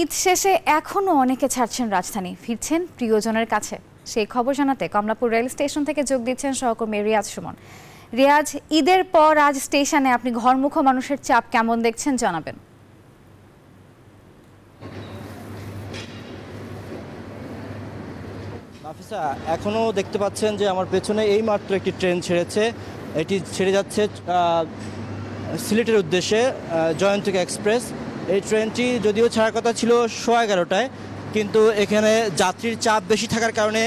ঈদ শেষে এখনও অনেকে ছাড়ছেন রাজধানী ফিরছেন প্রিয়জনের কাছে সেই খবর জানাতে কমলাপুর রেল স্টেশন থেকে যোগ দিচ্ছেন সহকর্মী রিয়াজ সুমন রিয়াজ ঈদের পর আজ স্টেশনে আপনি ঘরমুখ মানুষের চাপ কেমন দেখছেন জানাবেন নাফিসা এখনও দেখতে পাচ্ছেন যে আমার পেছনে এই মাত্র একটি ট্রেন ছেড়েছে এটি ছেড়ে যাচ্ছে সিলেটের উদ্দেশ্যে জয়ন্তিকা এক্সপ্রেস এই ট্রেনটি যদিও ছাড়ার কথা ছিল সোয়া এগারোটায় কিন্তু এখানে যাত্রীর চাপ বেশি থাকার কারণে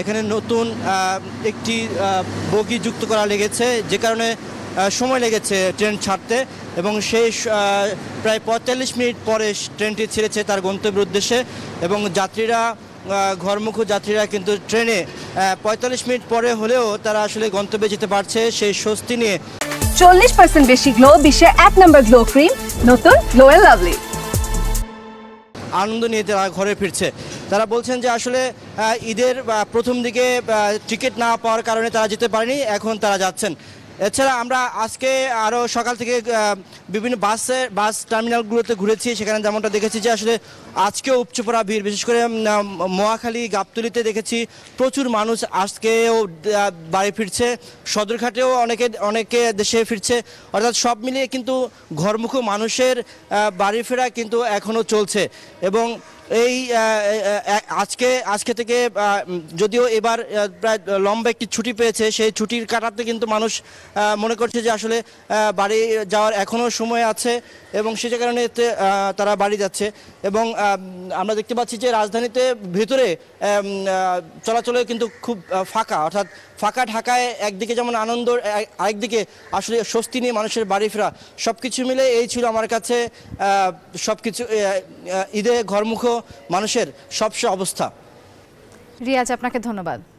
এখানে নতুন একটি বগি যুক্ত করা লেগেছে যে কারণে সময় লেগেছে ট্রেন ছাড়তে এবং সেই প্রায় পঁয়তাল্লিশ মিনিট পরে ট্রেনটি ছেড়েছে তার গন্তব্যের উদ্দেশ্যে এবং যাত্রীরা ঘরমুখ যাত্রীরা কিন্তু ট্রেনে পঁয়তাল্লিশ মিনিট পরে হলেও তারা আসলে গন্তব্যে যেতে পারছে সেই স্বস্তি নিয়ে চল্লিশ পার্সেন্ট বেশি গ্লো বিশ্বে এক নম্বর গ্লো ক্রিম নতুন গ্লোয়েল লাভলি আনন্দ নিয়ে তারা ঘরে ফিরছে তারা বলছেন যে আসলে ঈদের প্রথম দিকে টিকিট না পাওয়ার কারণে তারা যেতে পারেনি এখন তারা যাচ্ছেন এছাড়া আমরা আজকে আরও সকাল থেকে বিভিন্ন বাসে বাস টার্মিনালগুলোতে ঘুরেছি সেখানে যেমনটা দেখেছি যে আসলে আজকেও উপচুপড়া ভিড় বিশেষ করে মহাখালী গাবতলিতে দেখেছি প্রচুর মানুষ আজকেও বাড়ি ফিরছে সদরঘাটেও অনেকে অনেকে দেশে ফিরছে অর্থাৎ সব মিলিয়ে কিন্তু ঘরমুখো মানুষের বাড়ি ফেরা কিন্তু এখনও চলছে এবং এই আজকে আজকে থেকে যদিও এবার প্রায় লম্বা একটি ছুটি পেয়েছে সেই ছুটির কাটাতে কিন্তু মানুষ মনে করছে যে আসলে বাড়ি যাওয়ার এখনও সময় আছে এবং সে কারণে তারা বাড়ি যাচ্ছে এবং আমরা দেখতে পাচ্ছি যে রাজধানীতে ভিতরে চলাচলে কিন্তু খুব ফাঁকা অর্থাৎ ফাঁকা ঢাকায় একদিকে যেমন আনন্দ আরেকদিকে আসলে স্বস্তি নিয়ে মানুষের বাড়ি ফেরা সব কিছু মিলে এই ছিল আমার কাছে সব কিছু ঈদে ঘরমুখ মানুষের সবচেয়ে অবস্থা রিয়াজ আপনাকে ধন্যবাদ